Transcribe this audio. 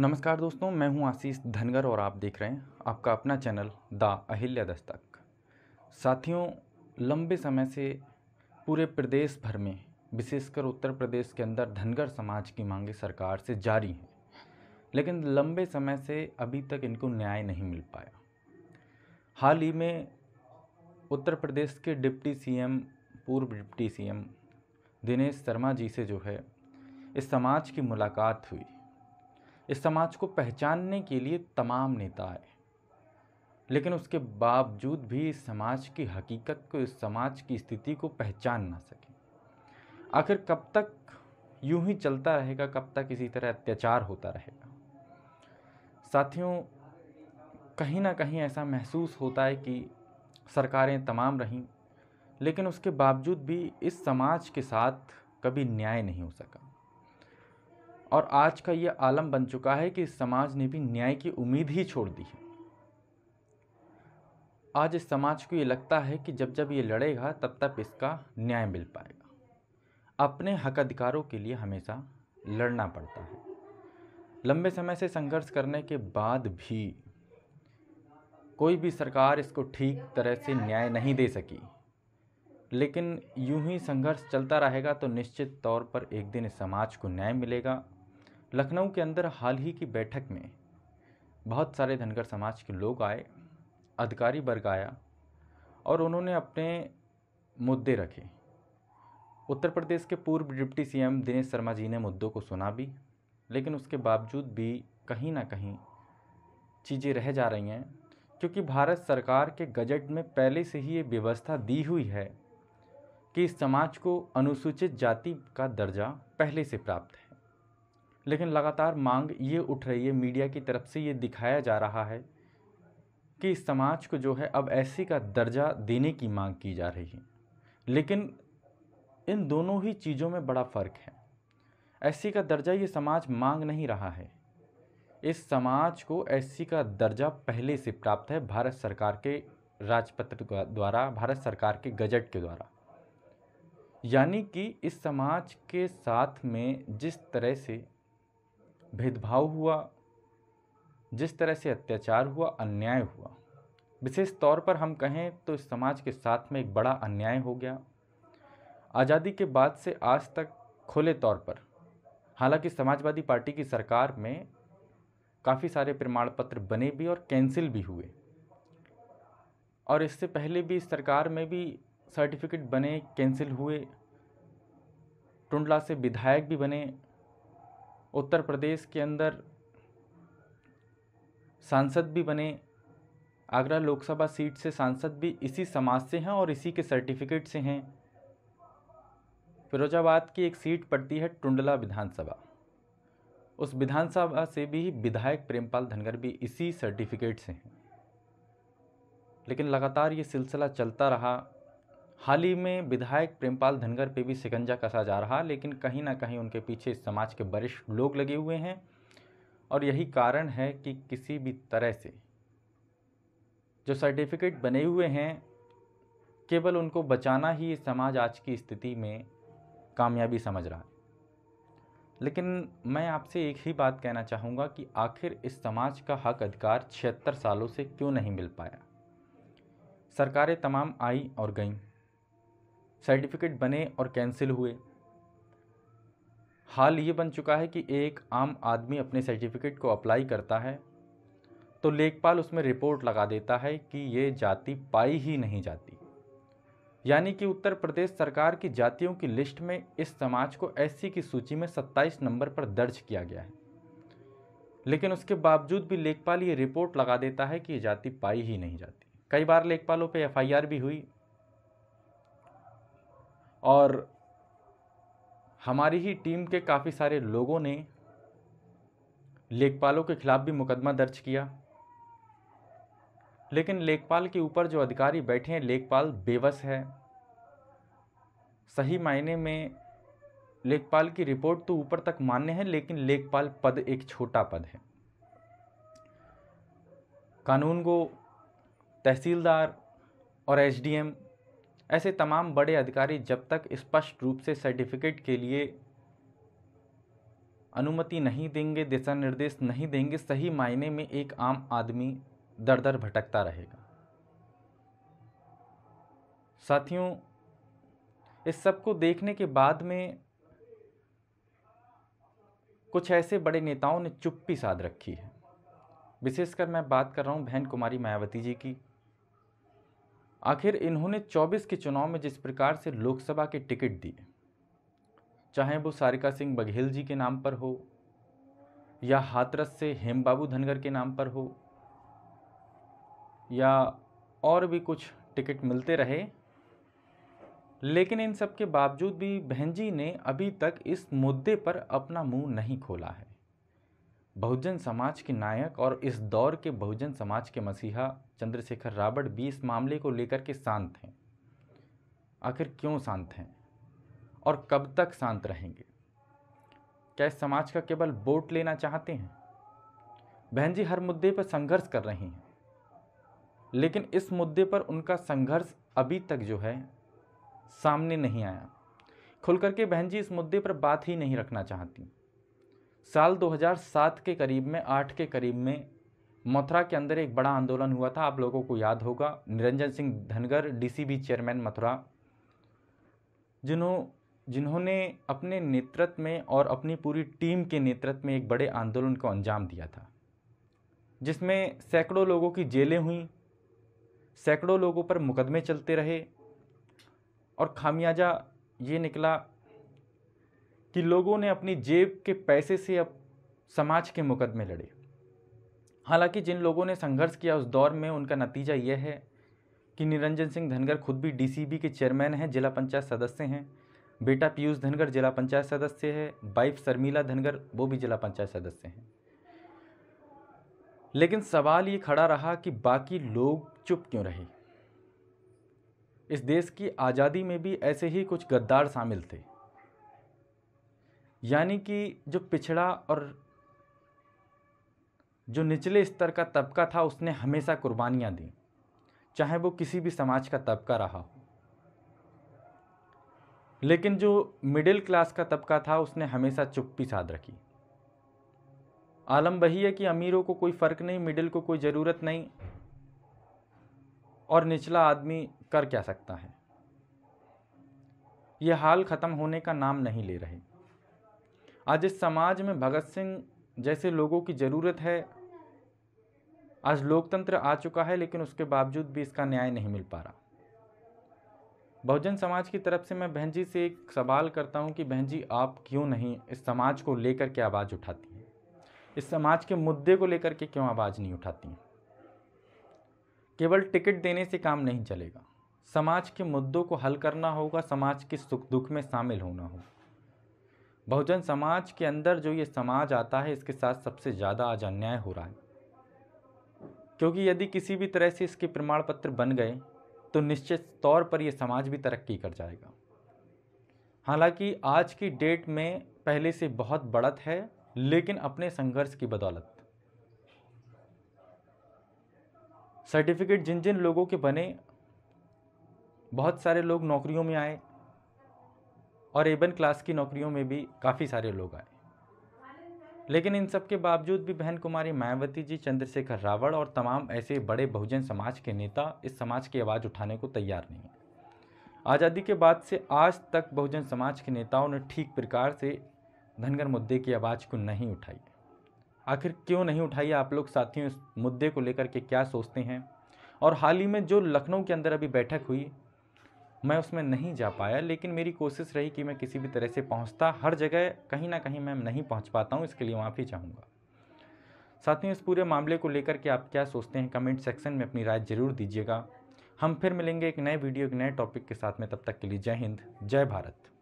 नमस्कार दोस्तों मैं हूं आशीष धनगर और आप देख रहे हैं आपका अपना चैनल द अहिल्या दस्तक साथियों लंबे समय से पूरे प्रदेश भर में विशेषकर उत्तर प्रदेश के अंदर धनगर समाज की मांगें सरकार से जारी हैं लेकिन लंबे समय से अभी तक इनको न्याय नहीं मिल पाया हाल ही में उत्तर प्रदेश के डिप्टी सीएम पूर्व डिप्टी सीएम दिनेश शर्मा जी से जो है इस समाज की मुलाकात हुई इस समाज को पहचानने के लिए तमाम नेता आए लेकिन उसके बावजूद भी इस समाज की हकीकत को इस समाज की स्थिति को पहचान ना सके आखिर कब तक यूं ही चलता रहेगा कब तक इसी तरह अत्याचार होता रहेगा साथियों कहीं ना कहीं ऐसा महसूस होता है कि सरकारें तमाम रहीं लेकिन उसके बावजूद भी इस समाज के साथ कभी न्याय नहीं हो सका और आज का ये आलम बन चुका है कि समाज ने भी न्याय की उम्मीद ही छोड़ दी है आज इस समाज को ये लगता है कि जब जब ये लड़ेगा तब तक इसका न्याय मिल पाएगा अपने हक अधिकारों के लिए हमेशा लड़ना पड़ता है लंबे समय से संघर्ष करने के बाद भी कोई भी सरकार इसको ठीक तरह से न्याय नहीं दे सकी लेकिन यूं ही संघर्ष चलता रहेगा तो निश्चित तौर पर एक दिन इस समाज को न्याय मिलेगा लखनऊ के अंदर हाल ही की बैठक में बहुत सारे धनगर समाज के लोग आए अधिकारी वर्ग आया और उन्होंने अपने मुद्दे रखे उत्तर प्रदेश के पूर्व डिप्टी सीएम दिनेश शर्मा जी ने मुद्दों को सुना भी लेकिन उसके बावजूद भी कहीं ना कहीं चीज़ें रह जा रही हैं क्योंकि भारत सरकार के गजट में पहले से ही ये व्यवस्था दी हुई है कि इस समाज को अनुसूचित जाति का दर्जा पहले से प्राप्त है लेकिन लगातार मांग ये उठ रही है मीडिया की तरफ से ये दिखाया जा रहा है कि समाज को जो है अब ऐसी का दर्जा देने की मांग की जा रही है लेकिन इन दोनों ही चीज़ों में बड़ा फ़र्क है ऐसी का दर्जा ये समाज मांग नहीं रहा है इस समाज को ऐसी का दर्जा पहले से प्राप्त है भारत सरकार के राजपत्र द्वारा भारत सरकार के गजट के द्वारा यानी कि इस समाज के साथ में जिस तरह से भेदभाव हुआ जिस तरह से अत्याचार हुआ अन्याय हुआ विशेष तौर पर हम कहें तो इस समाज के साथ में एक बड़ा अन्याय हो गया आज़ादी के बाद से आज तक खुले तौर पर हालांकि समाजवादी पार्टी की सरकार में काफ़ी सारे प्रमाण पत्र बने भी और कैंसिल भी हुए और इससे पहले भी सरकार में भी सर्टिफिकेट बने कैंसिल हुए टुंडला से विधायक भी बने उत्तर प्रदेश के अंदर सांसद भी बने आगरा लोकसभा सीट से सांसद भी इसी समाज से हैं और इसी के सर्टिफिकेट से हैं फिरोजाबाद की एक सीट पड़ती है टुंडला विधानसभा उस विधानसभा से भी विधायक प्रेमपाल धनगर भी इसी सर्टिफिकेट से हैं लेकिन लगातार ये सिलसिला चलता रहा हाल ही में विधायक प्रेमपाल धनगर पे भी शिकंजा कसा जा रहा लेकिन कहीं ना कहीं उनके पीछे समाज के वरिष्ठ लोग लगे हुए हैं और यही कारण है कि किसी भी तरह से जो सर्टिफिकेट बने हुए हैं केवल उनको बचाना ही समाज आज की स्थिति में कामयाबी समझ रहा है लेकिन मैं आपसे एक ही बात कहना चाहूँगा कि आखिर इस समाज का हक अधिकार छिहत्तर सालों से क्यों नहीं मिल पाया सरकारें तमाम आई और गईं सर्टिफिकेट बने और कैंसिल हुए हाल ये बन चुका है कि एक आम आदमी अपने सर्टिफिकेट को अप्लाई करता है तो लेखपाल उसमें रिपोर्ट लगा देता है कि ये जाति पाई ही नहीं जाती यानी कि उत्तर प्रदेश सरकार की जातियों की लिस्ट में इस समाज को एस की सूची में 27 नंबर पर दर्ज किया गया है लेकिन उसके बावजूद भी लेखपाल ये रिपोर्ट लगा देता है कि ये जाति पाई ही नहीं जाती कई बार लेखपालों पे एफआईआर भी हुई और हमारी ही टीम के काफ़ी सारे लोगों ने लेखपालों के खिलाफ भी मुकदमा दर्ज किया लेकिन लेखपाल के ऊपर जो अधिकारी बैठे हैं लेखपाल बेबस है सही मायने में लेखपाल की रिपोर्ट तो ऊपर तक मान्य है लेकिन लेखपाल पद एक छोटा पद है कानून को तहसीलदार और एसडीएम ऐसे तमाम बड़े अधिकारी जब तक स्पष्ट रूप से सर्टिफिकेट के लिए अनुमति नहीं देंगे दिशा निर्देश नहीं देंगे सही मायने में एक आम आदमी दर दर भटकता रहेगा साथियों इस सब को देखने के बाद में कुछ ऐसे बड़े नेताओं ने चुप्पी साध रखी है विशेषकर मैं बात कर रहा हूँ बहन कुमारी मायावती जी की आखिर इन्होंने 24 के चुनाव में जिस प्रकार से लोकसभा के टिकट दिए चाहे वो सारिका सिंह बघेल जी के नाम पर हो या हाथरस से हेम बाबू धनगर के नाम पर हो या और भी कुछ टिकट मिलते रहे लेकिन इन सब के बावजूद भी बहन जी ने अभी तक इस मुद्दे पर अपना मुंह नहीं खोला है बहुजन समाज के नायक और इस दौर के बहुजन समाज के मसीहा चंद्रशेखर रावट भी इस मामले को लेकर के शांत हैं आखिर क्यों शांत हैं और कब तक शांत रहेंगे क्या इस समाज का केवल वोट लेना चाहते हैं बहन जी हर मुद्दे पर संघर्ष कर रही हैं लेकिन इस मुद्दे पर उनका संघर्ष अभी तक जो है सामने नहीं आया खुल के बहन जी इस मुद्दे पर बात ही नहीं रखना चाहती साल 2007 के करीब में आठ के करीब में मथुरा के अंदर एक बड़ा आंदोलन हुआ था आप लोगों को याद होगा निरंजन सिंह धनगर डीसीबी चेयरमैन मथुरा जिन्हों जिन्होंने अपने नेतृत्व में और अपनी पूरी टीम के नेतृत्व में एक बड़े आंदोलन को अंजाम दिया था जिसमें सैकड़ों लोगों की जेलें हुई सैकड़ों लोगों पर मुकदमे चलते रहे और खामियाजा ये निकला कि लोगों ने अपनी जेब के पैसे से अब समाज के मुकदमे लड़े हालांकि जिन लोगों ने संघर्ष किया उस दौर में उनका नतीजा यह है कि निरंजन सिंह धनगर खुद भी डीसीबी के चेयरमैन हैं जिला पंचायत सदस्य हैं बेटा पीयूष धनगर जिला पंचायत सदस्य है वाइफ शर्मिला धनगर वो भी जिला पंचायत सदस्य हैं लेकिन सवाल ये खड़ा रहा कि बाकी लोग चुप क्यों रहे इस देश की आज़ादी में भी ऐसे ही कुछ गद्दार शामिल थे यानी कि जो पिछड़ा और जो निचले स्तर का तबका था उसने हमेशा कुर्बानियाँ दी चाहे वो किसी भी समाज का तबका रहा हो लेकिन जो मिडिल क्लास का तबका था उसने हमेशा चुप्पी साध रखी आलम वही है कि अमीरों को कोई फ़र्क नहीं मिडिल को कोई ज़रूरत नहीं और निचला आदमी कर क्या सकता है ये हाल ख़त्म होने का नाम नहीं ले रहे आज इस समाज में भगत सिंह जैसे लोगों की ज़रूरत है आज लोकतंत्र आ चुका है लेकिन उसके बावजूद भी इसका न्याय नहीं मिल पा रहा बहुजन समाज की तरफ से मैं बहन जी से एक सवाल करता हूँ कि बहन जी आप क्यों नहीं इस समाज को लेकर के आवाज़ उठाती हैं इस समाज के मुद्दे को लेकर के क्यों आवाज़ नहीं उठाती हैं केवल टिकट देने से काम नहीं चलेगा समाज के मुद्दों को हल करना होगा समाज के सुख दुख में शामिल होना होगा बहुजन समाज के अंदर जो ये समाज आता है इसके साथ सबसे ज़्यादा आज अन्याय हो रहा है क्योंकि यदि किसी भी तरह से इसके प्रमाण पत्र बन गए तो निश्चित तौर पर यह समाज भी तरक्की कर जाएगा हालांकि आज की डेट में पहले से बहुत बढ़त है लेकिन अपने संघर्ष की बदौलत सर्टिफिकेट जिन जिन लोगों के बने बहुत सारे लोग नौकरियों में आए और एबन क्लास की नौकरियों में भी काफ़ी सारे लोग आए लेकिन इन सब के बावजूद भी बहन कुमारी मायावती जी चंद्रशेखर रावण और तमाम ऐसे बड़े बहुजन समाज के नेता इस समाज की आवाज़ उठाने को तैयार नहीं है आज़ादी के बाद से आज तक बहुजन समाज के नेताओं ने ठीक प्रकार से धनगर मुद्दे की आवाज़ को नहीं उठाई आखिर क्यों नहीं उठाई आप लोग साथियों इस मुद्दे को लेकर के क्या सोचते हैं और हाल ही में जो लखनऊ के अंदर अभी बैठक हुई मैं उसमें नहीं जा पाया लेकिन मेरी कोशिश रही कि मैं किसी भी तरह से पहुंचता हर जगह कहीं ना कहीं मैं नहीं पहुंच पाता हूं इसके लिए माफ़ी चाहूँगा साथियों इस पूरे मामले को लेकर के आप क्या सोचते हैं कमेंट सेक्शन में अपनी राय ज़रूर दीजिएगा हम फिर मिलेंगे एक नए वीडियो एक नए टॉपिक के साथ में तब तक के लिए जय हिंद जय भारत